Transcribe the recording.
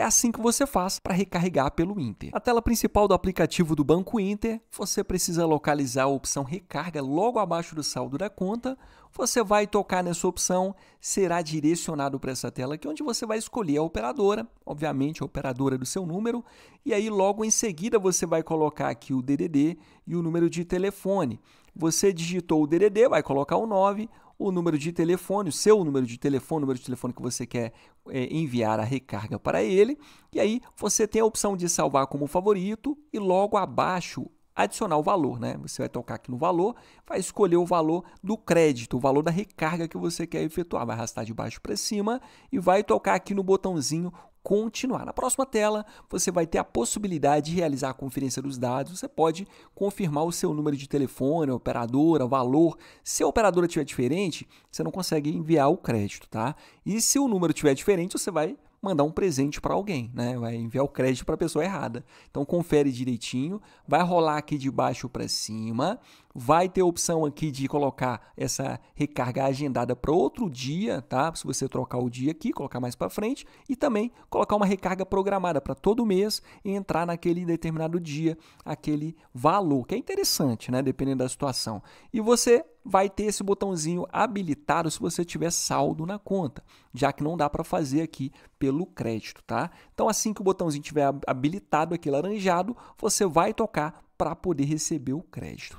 é assim que você faz para recarregar pelo Inter. A tela principal do aplicativo do Banco Inter, você precisa localizar a opção Recarga logo abaixo do saldo da conta. Você vai tocar nessa opção, será direcionado para essa tela aqui, onde você vai escolher a operadora, obviamente a operadora do seu número, e aí logo em seguida você vai colocar aqui o DDD e o número de telefone. Você digitou o DDD, vai colocar o 9, o número de telefone, o seu número de telefone, o número de telefone que você quer é, enviar a recarga para ele. E aí você tem a opção de salvar como favorito e logo abaixo adicionar o valor, né? Você vai tocar aqui no valor, vai escolher o valor do crédito, o valor da recarga que você quer efetuar, vai arrastar de baixo para cima e vai tocar aqui no botãozinho continuar. Na próxima tela, você vai ter a possibilidade de realizar a conferência dos dados. Você pode confirmar o seu número de telefone, operadora, valor. Se a operadora tiver diferente, você não consegue enviar o crédito, tá? E se o número tiver diferente, você vai mandar um presente para alguém, né? Vai enviar o crédito para a pessoa errada. Então confere direitinho, vai rolar aqui de baixo para cima, vai ter a opção aqui de colocar essa recarga agendada para outro dia, tá? Se você trocar o dia aqui, colocar mais para frente e também colocar uma recarga programada para todo mês e entrar naquele determinado dia, aquele valor, que é interessante, né, dependendo da situação. E você vai ter esse botãozinho habilitado se você tiver saldo na conta, já que não dá para fazer aqui pelo crédito, tá? Então assim que o botãozinho tiver habilitado aqui laranjado, você vai tocar para poder receber o crédito,